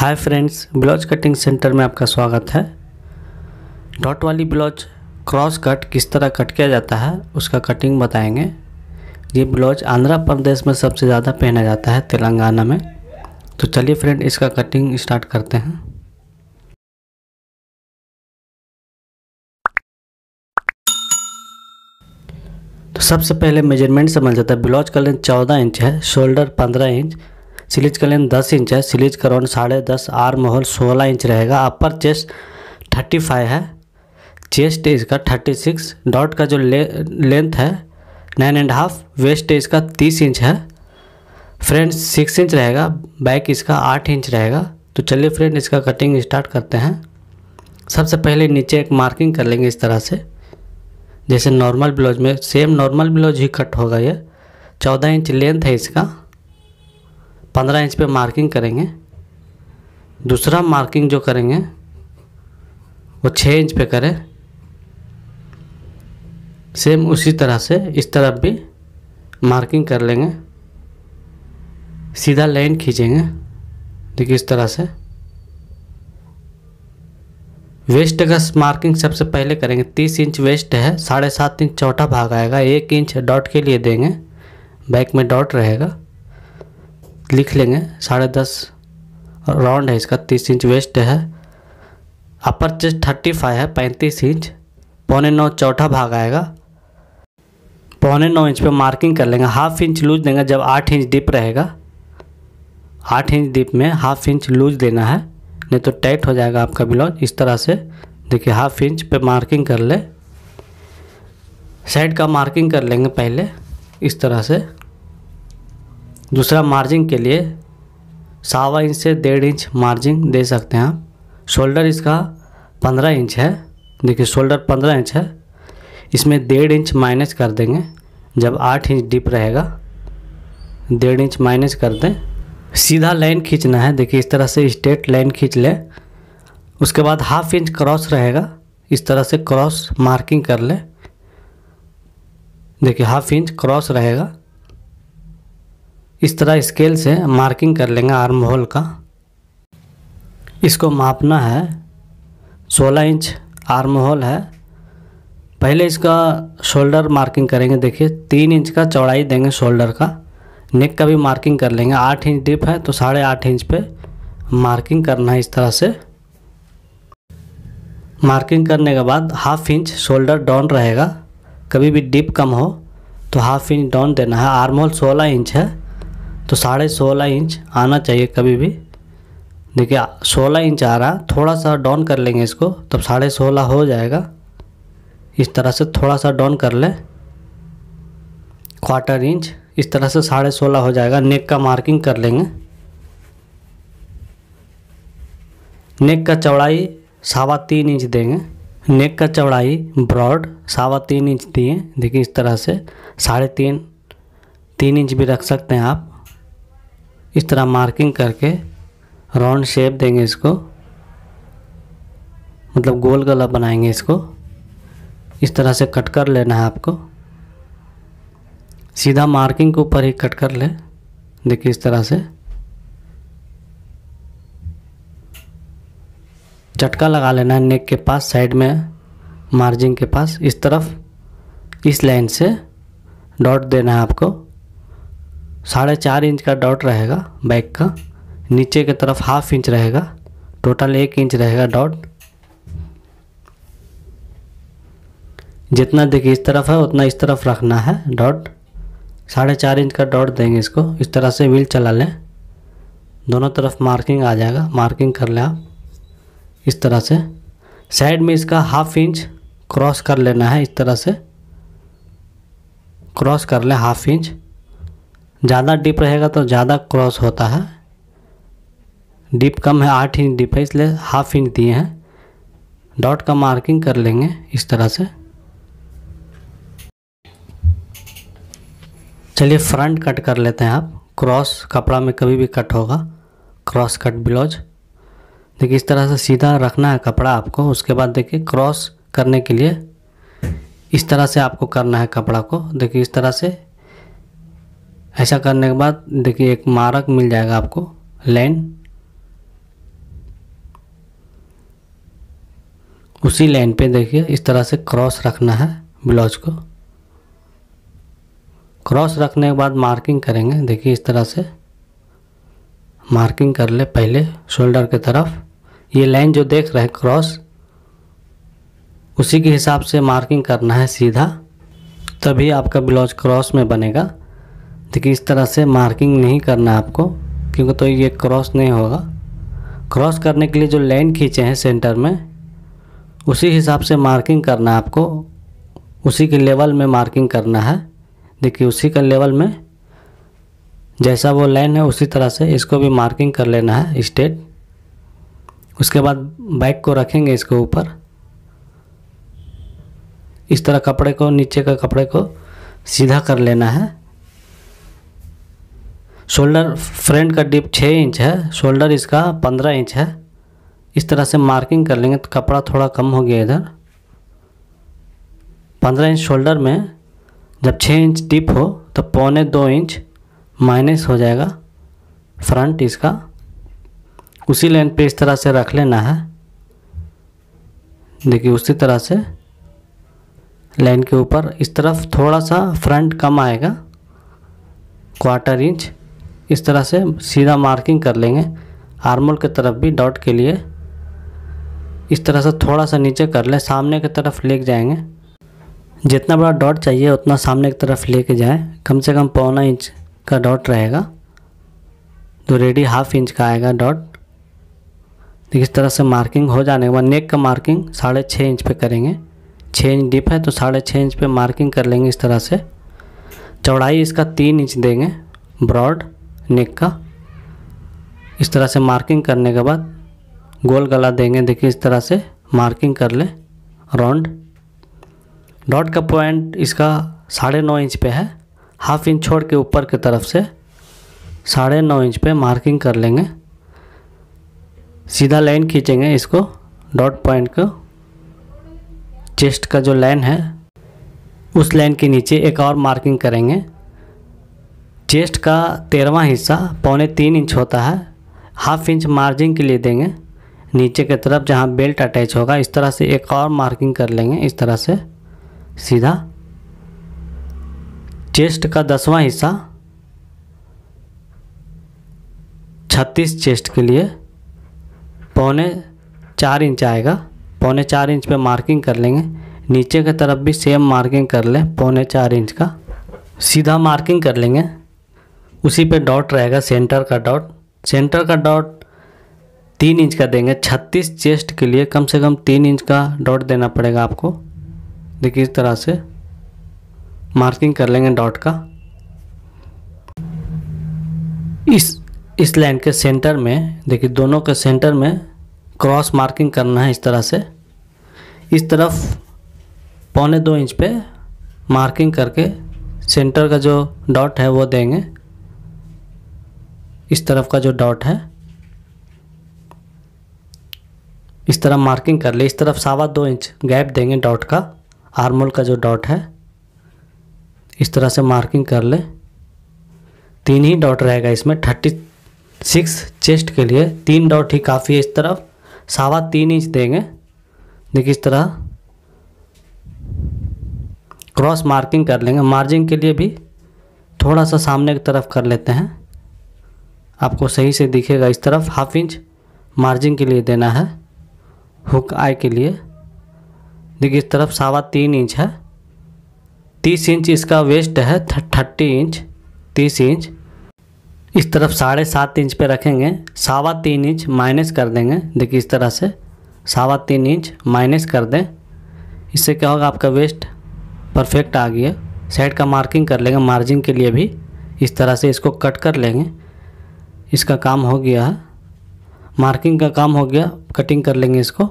हाय friends blouse cutting centre में आपका स्वागत है डॉट वाली ब्लाउज क्रॉस कट किस तरह कट किया जाता है उसका कटिंग बताएंगे ये ब्लाउज आंध्र प्रदेश में सबसे ज़्यादा पहना जाता है तेलंगाना में तो चलिए फ्रेंड इसका कटिंग स्टार्ट करते हैं तो सबसे पहले मेजरमेंट समझ जाता है ब्लाउज का लेंथ चौदह इंच है शोल्डर पंद्रह इंच सिलीज का लेंथ दस इंच है सिलीज का राउंड साढ़े दस आर्म होल सोलह इंच रहेगा अपर चेस्ट थर्टी फाइव है चेस्ट इसका थर्टी सिक्स डॉट का जो ले, लेंथ है नाइन एंड हाफ वेस्ट इसका तीस इंच है फ्रेंड सिक्स इंच रहेगा बैक इसका आठ इंच रहेगा तो चलिए फ्रेंड इसका कटिंग स्टार्ट करते हैं सबसे पहले नीचे एक मार्किंग कर लेंगे इस तरह से जैसे नॉर्मल ब्लाउज में सेम नॉर्मल ब्लाउज ही कट होगा ये चौदह इंच लेंथ है इसका पंद्रह इंच पे मार्किंग करेंगे दूसरा मार्किंग जो करेंगे वो छः इंच पे करें सेम उसी तरह से इस तरफ भी मार्किंग कर लेंगे सीधा लाइन खींचेंगे देखिए इस तरह से वेस्ट का मार्किंग सबसे पहले करेंगे तीस इंच वेस्ट है साढ़े सात इंच चौथा भाग आएगा एक इंच डॉट के लिए देंगे बैक में डॉट रहेगा लिख लेंगे साढ़े दस राउंड है इसका तीस इंच वेस्ट है अपर चेस्ट थर्टी फाइव है पैंतीस इंच पौने नौ चौथा भाग आएगा पौने नौ इंच पे मार्किंग कर लेंगे हाफ इंच लूज देंगे जब आठ इंच डीप रहेगा आठ इंच डीप में हाफ इंच लूज देना है नहीं तो टाइट हो जाएगा आपका ब्लाउज इस तरह से देखिए हाफ इंच पे मार्किंग कर ले साइड का मार्किंग कर लेंगे पहले इस तरह से दूसरा मार्जिंग के लिए सावा इंच से डेढ़ इंच मार्जिंग दे सकते हैं आप शोल्डर इसका पंद्रह इंच है देखिए शोल्डर पंद्रह इंच है इसमें डेढ़ इंच माइनस कर देंगे जब आठ इंच डीप रहेगा डेढ़ इंच माइनस कर दें सीधा लाइन खींचना है देखिए इस तरह से स्ट्रेट लाइन खींच लें उसके बाद हाफ इंच क्रॉस रहेगा इस तरह से क्रॉस मार्किंग कर लें देखिए हाफ इंच क्रॉस रहेगा इस तरह स्केल से मार्किंग कर लेंगे आर्म होल का इसको मापना है 16 इंच आर्म होल है पहले इसका शोल्डर मार्किंग करेंगे देखिए तीन इंच का चौड़ाई देंगे शोल्डर का नेक का भी मार्किंग कर लेंगे आठ इंच डिप है तो साढ़े आठ इंच पे मार्किंग करना है इस तरह से मार्किंग करने के बाद हाफ इंच शोल्डर डाउन रहेगा कभी भी डिप कम हो तो हाफ इंच डाउन देना है आर्म होल सोलह इंच है तो साढ़े सोलह इंच आना चाहिए कभी भी देखिए सोलह इंच आ रहा थोड़ा सा डाउन कर लेंगे इसको तब साढ़े सोलह हो जाएगा इस तरह से थोड़ा सा डाउन कर लें क्वार्टर इंच इस तरह से साढ़े सोलह हो जाएगा नेक का मार्किंग कर लेंगे नेक का चौड़ाई सावा तीन इंच देंगे नेक का चौड़ाई ब्रॉड सावा तीन इंच दिए देखिए इस तरह से साढ़े तीन तीन इंच भी रख सकते हैं आप इस तरह मार्किंग करके राउंड शेप देंगे इसको मतलब गोल गला बनाएंगे इसको इस तरह से कट कर लेना है आपको सीधा मार्किंग के ऊपर ही कट कर ले देखिए इस तरह से चटका लगा लेना है नेक के पास साइड में मार्जिन के पास इस तरफ इस लाइन से डॉट देना है आपको साढ़े चार इंच का डॉट रहेगा बैक का नीचे की तरफ हाफ इंच रहेगा टोटल एक इंच रहेगा डॉट जितना देखिए इस तरफ है उतना इस तरफ रखना है डॉट साढ़े चार इंच का डॉट देंगे इसको इस तरह से व्हील चला लें दोनों तरफ मार्किंग आ जाएगा मार्किंग कर लें आप इस तरह से साइड में इसका हाफ इंच क्रॉस कर लेना है इस तरह से क्रॉस कर लें हाफ इंच ज़्यादा डीप रहेगा तो ज़्यादा क्रॉस होता है डीप कम है आठ इंच डीप है इसलिए हाफ इंच दिए हैं डॉट का मार्किंग कर लेंगे इस तरह से चलिए फ्रंट कट कर लेते हैं आप क्रॉस कपड़ा में कभी भी कट होगा क्रॉस कट ब्लाउज देखिए इस तरह से सीधा रखना है कपड़ा आपको उसके बाद देखिए क्रॉस करने के लिए इस तरह से आपको करना है कपड़ा को देखिए इस तरह से ऐसा करने के बाद देखिए एक मारक मिल जाएगा आपको लाइन उसी लाइन पे देखिए इस तरह से क्रॉस रखना है ब्लाउज को क्रॉस रखने के बाद मार्किंग करेंगे देखिए इस तरह से मार्किंग कर ले पहले शोल्डर की तरफ ये लाइन जो देख रहे हैं क्रॉस उसी के हिसाब से मार्किंग करना है सीधा तभी आपका ब्लाउज क्रॉस में बनेगा देखिए इस तरह से मार्किंग नहीं करना आपको क्योंकि तो ये क्रॉस नहीं होगा क्रॉस करने के लिए जो लाइन खींचे हैं सेंटर में उसी हिसाब से मार्किंग करना आपको उसी के लेवल में मार्किंग करना है देखिए उसी का लेवल में जैसा वो लाइन है उसी तरह से इसको भी मार्किंग कर लेना है स्टेट उसके बाद बाइक को रखेंगे इसके ऊपर इस तरह कपड़े को नीचे का कपड़े को सीधा कर लेना है शोल्डर फ्रंट का डिप छः इंच है शोल्डर इसका पंद्रह इंच है इस तरह से मार्किंग कर लेंगे तो कपड़ा थोड़ा कम हो गया इधर पंद्रह इंच शोल्डर में जब छः इंच डिप हो तो पौने दो इंच माइनस हो जाएगा फ्रंट इसका उसी लाइन पे इस तरह से रख लेना है देखिए उसी तरह से लाइन के ऊपर इस तरफ थोड़ा सा फ्रंट कम आएगा क्वार्टर इंच इस तरह से सीधा मार्किंग कर लेंगे आर्मोल की तरफ भी डॉट के लिए इस तरह से थोड़ा सा नीचे कर लें सामने की तरफ लेके जाएंगे जितना बड़ा डॉट चाहिए उतना सामने की तरफ लेके जाएं कम से कम पौना इंच का डॉट रहेगा तो रेडी हाफ इंच का आएगा डॉट इस तरह से मार्किंग हो जाने के बाद नेक का मार्किंग साढ़े छः इंच पे करेंगे छः इंच डीप है तो साढ़े छः इंच पे मार्किंग कर लेंगे इस तरह से चौड़ाई इसका तीन इंच देंगे ब्रॉड नेक का इस तरह से मार्किंग करने के बाद गोल गला देंगे देखिए इस तरह से मार्किंग कर लें राउंड डॉट का पॉइंट इसका साढ़े नौ इंच पे है हाफ इंच छोड़ के ऊपर की तरफ से साढ़े नौ इंच पे मार्किंग कर लेंगे सीधा लाइन खींचेंगे इसको डॉट पॉइंट को चेस्ट का जो लाइन है उस लाइन के नीचे एक और मार्किंग करेंगे चेस्ट का तेरहवा हिस्सा पौने तीन इंच होता है हाफ इंच मार्जिन के लिए देंगे नीचे की तरफ जहाँ बेल्ट अटैच होगा इस तरह से एक और मार्किंग कर लेंगे इस तरह से सीधा चेस्ट का दसवां हिस्सा छत्तीस चेस्ट के लिए पौने चार इंच आएगा पौने चार इंच पे मार्किंग कर लेंगे नीचे की तरफ भी सेम मार्किंग कर लें पौने चार इंच का सीधा मार्किंग कर लेंगे उसी पे डॉट रहेगा सेंटर का डॉट सेंटर का डॉट तीन इंच का देंगे छत्तीस चेस्ट के लिए कम से कम तीन इंच का डॉट देना पड़ेगा आपको देखिए इस तरह से मार्किंग कर लेंगे डॉट का इस इस लाइन के सेंटर में देखिए दोनों के सेंटर में क्रॉस मार्किंग करना है इस तरह से इस तरफ पौने दो इंच पे मार्किंग करके सेंटर का जो डॉट है वो देंगे इस तरफ का जो डॉट है इस तरह मार्किंग कर ले इस तरफ सावा दो इंच गैप देंगे डॉट का आर्मोल का जो डॉट है इस तरह से मार्किंग कर ले तीन ही डॉट रहेगा इसमें थर्टी सिक्स चेस्ट के लिए तीन डॉट ही काफ़ी है इस तरफ सावा तीन इंच देंगे देखिए इस तरह क्रॉस मार्किंग कर लेंगे मार्जिन के लिए भी थोड़ा सा सामने की तरफ कर लेते हैं आपको सही से दिखेगा इस तरफ हाफ इंच मार्जिन के लिए देना है हुक आई के लिए देखिए इस तरफ सावा तीन इंच है तीस इंच इसका वेस्ट है थर्टी इंच तीस इंच इस तरफ साढ़े सात इंच पे रखेंगे सावा तीन इंच माइनस कर देंगे देखिए इस तरह से सावा तीन इंच माइनस कर दें इससे क्या होगा आपका वेस्ट परफेक्ट आ गया साइड का मार्किंग कर लेंगे मार्जिन के लिए भी इस तरह से इसको कट कर लेंगे इसका काम हो गया है मार्किंग का काम हो गया कटिंग कर लेंगे इसको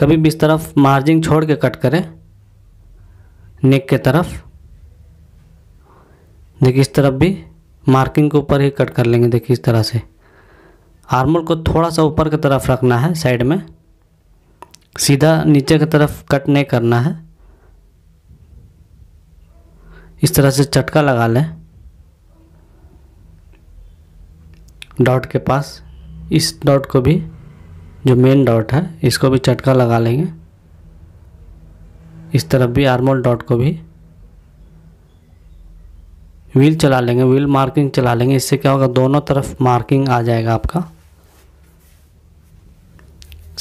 कभी भी इस तरफ मार्जिन छोड़ के कट करें नेक के तरफ देखिए इस तरफ भी मार्किंग के ऊपर ही कट कर लेंगे देखिए इस तरह से आर्मोल को थोड़ा सा ऊपर की तरफ रखना है साइड में सीधा नीचे की तरफ कट नहीं करना है इस तरह से चटका लगा लें डॉट के पास इस डॉट को भी जो मेन डॉट है इसको भी चटका लगा लेंगे इस तरफ भी आर्मोल डॉट को भी व्हील चला लेंगे व्हील मार्किंग चला लेंगे इससे क्या होगा दोनों तरफ मार्किंग आ जाएगा आपका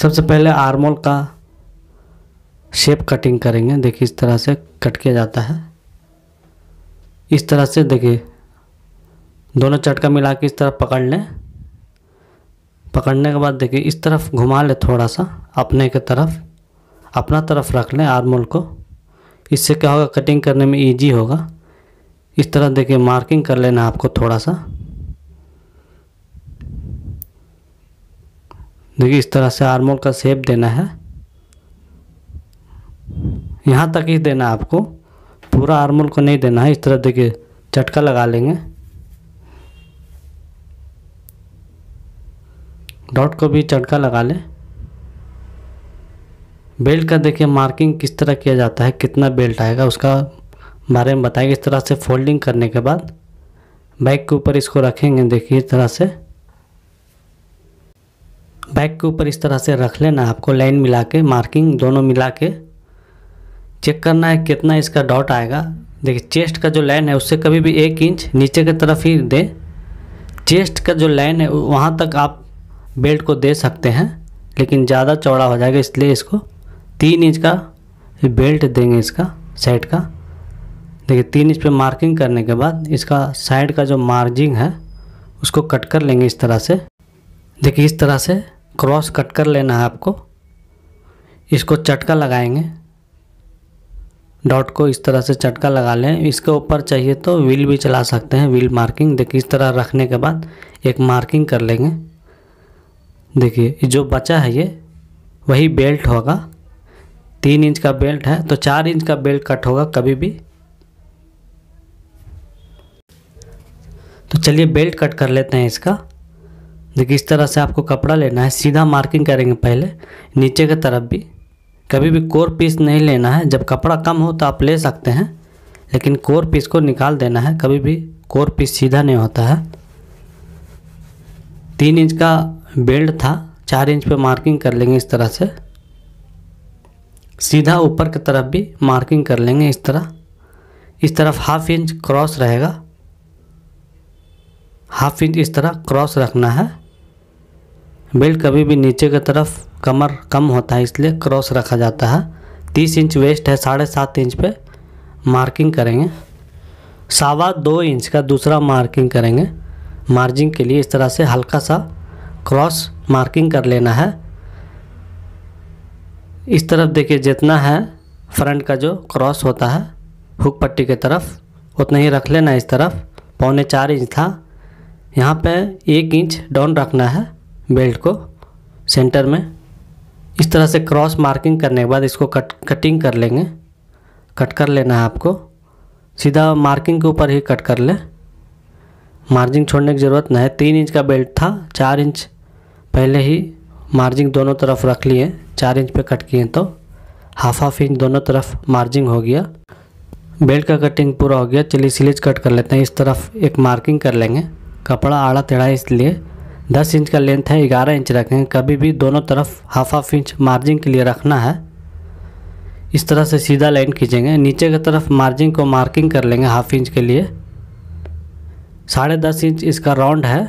सबसे पहले आर्मोल का शेप कटिंग करेंगे देखिए इस तरह से कट किया जाता है इस तरह से देखिए दोनों चटका मिला के इस तरफ पकड़ लें पकड़ने के बाद देखिए इस तरफ घुमा लें थोड़ा सा अपने के तरफ अपना तरफ रख लें आर्मोल को इससे क्या होगा कटिंग करने में ईजी होगा इस तरह देखिए मार्किंग कर लेना आपको थोड़ा सा देखिए इस तरह से आर्मोल का शेप देना है यहाँ तक ही देना आपको पूरा आर्मोल को नहीं देना है इस तरह देखिए चटका लगा लेंगे डॉट को भी चटका लगा लें बेल्ट का देखिए मार्किंग किस तरह किया जाता है कितना बेल्ट आएगा उसका बारे में बताएंगे इस तरह से फोल्डिंग करने के बाद बैग के ऊपर इसको रखेंगे देखिए इस तरह से बैग के ऊपर इस तरह से रख लेना आपको लाइन मिला के मार्किंग दोनों मिला के चेक करना है कितना इसका डॉट आएगा देखिए चेस्ट का जो लाइन है उससे कभी भी एक इंच नीचे की तरफ ही दें चेस्ट का जो लाइन है वहाँ तक आप बेल्ट को दे सकते हैं लेकिन ज़्यादा चौड़ा हो जाएगा इसलिए इसको तीन इंच का बेल्ट देंगे इसका साइड का देखिए तीन इंच पे मार्किंग करने के बाद इसका साइड का जो मार्जिंग है उसको कट कर लेंगे इस तरह से देखिए इस तरह से क्रॉस कट कर लेना है आपको इसको चटका लगाएंगे डॉट को इस तरह से चटका लगा लें इसके ऊपर चाहिए तो व्हील भी चला सकते हैं व्हील मार्किंग देखिए इस तरह रखने के बाद एक मार्किंग कर लेंगे देखिए जो बचा है ये वही बेल्ट होगा तीन इंच का बेल्ट है तो चार इंच का बेल्ट कट होगा कभी भी तो चलिए बेल्ट कट कर लेते हैं इसका देखिए इस तरह से आपको कपड़ा लेना है सीधा मार्किंग करेंगे पहले नीचे की तरफ भी कभी भी कोर पीस नहीं लेना है जब कपड़ा कम हो तो आप ले सकते हैं लेकिन कोर पीस को निकाल देना है कभी भी कोर पीस सीधा नहीं होता है तीन इंच का बेल्ट था चार इंच पे मार्किंग कर लेंगे इस तरह से सीधा ऊपर की तरफ भी मार्किंग कर लेंगे इस तरह इस तरफ हाफ इंच क्रॉस रहेगा हाफ इंच इस तरह क्रॉस रखना है बेल्ट कभी भी नीचे की तरफ कमर कम होता है इसलिए क्रॉस रखा जाता है तीस इंच वेस्ट है साढ़े सात इंच पे मार्किंग करेंगे सावा दो इंच का दूसरा मार्किंग करेंगे मार्जिंग के लिए इस तरह से हल्का सा क्रॉस मार्किंग कर लेना है इस तरफ देखिए जितना है फ्रंट का जो क्रॉस होता है हुक पट्टी के तरफ उतना ही रख लेना इस तरफ पौने चार इंच था यहाँ पे एक इंच डाउन रखना है बेल्ट को सेंटर में इस तरह से क्रॉस मार्किंग करने के बाद इसको कट कटिंग कर लेंगे कट कर लेना है आपको सीधा मार्किंग के ऊपर ही कट कर लें मार्जिंग छोड़ने की ज़रूरत नहीं है तीन इंच का बेल्ट था चार इंच पहले ही मार्जिंग दोनों तरफ रख लिए चार इंच पे कट किए तो हाफ हाफ इंच दोनों तरफ मार्जिंग हो गया बेल्ट का कटिंग पूरा हो गया चलिए सिलेज कट कर लेते हैं इस तरफ एक मार्किंग कर लेंगे कपड़ा आड़ा तेढ़ा इसलिए दस इंच का लेंथ है ग्यारह इंच रखेंगे कभी भी दोनों तरफ हाफ हाफ इंच मार्जिंग के लिए रखना है इस तरह से सीधा लाइन खींचेंगे नीचे की तरफ मार्जिंग को मार्किंग कर लेंगे हाफ इंच के लिए साढ़े दस इंच इसका राउंड है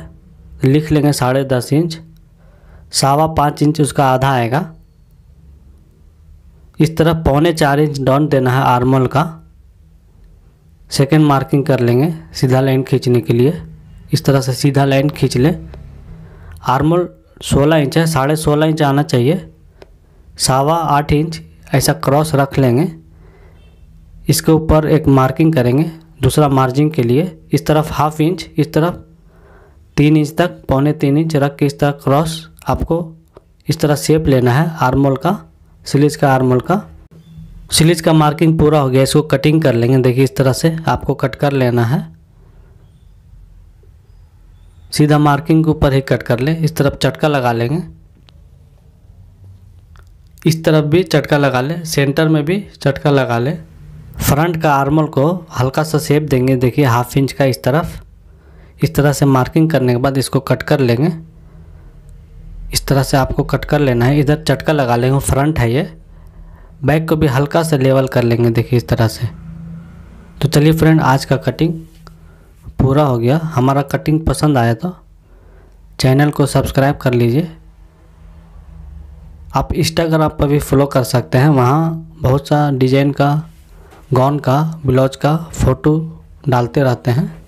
लिख लेंगे साढ़े दस इंच सावा पाँच इंच उसका आधा आएगा इस तरफ पौने चार इंच डाउन देना है आर्मोल का सेकेंड मार्किंग कर लेंगे सीधा लाइन खींचने के लिए इस तरह से सीधा लाइन खींच लें आर्मोल सोलह इंच है साढ़े सोलह इंच आना चाहिए सावा आठ इंच ऐसा क्रॉस रख लेंगे इसके ऊपर एक मार्किंग करेंगे दूसरा मार्जिन के लिए इस तरफ हाफ इंच इस तरफ तीन इंच तक पौने तीन इंच रख के इस तरह क्रॉस आपको इस तरह शेप लेना है आर्मोल का सिलीज का आर्मोल का सिलीज का मार्किंग पूरा हो गया इसको कटिंग कर लेंगे देखिए इस तरह से आपको कट कर लेना है सीधा मार्किंग के ऊपर ही कट कर लें इस तरफ चटका लगा लेंगे इस तरफ भी चटका लगा लें सेंटर में भी चटका लगा लें फ्रंट का आर्मल को हल्का सा शेप देंगे देखिए हाफ इंच का इस तरफ इस तरह से मार्किंग करने के बाद इसको कट कर लेंगे इस तरह से आपको कट कर लेना है इधर चटका लगा लेंगे फ्रंट है ये बैक को भी हल्का सा लेवल कर लेंगे देखिए इस तरह से तो चलिए फ्रेंड आज का कटिंग पूरा हो गया हमारा कटिंग पसंद आया तो चैनल को सब्सक्राइब कर लीजिए आप इंस्टाग्राम पर भी फॉलो कर सकते हैं वहाँ बहुत सा डिजाइन का गौन का ब्लाउज का फ़ोटो डालते रहते हैं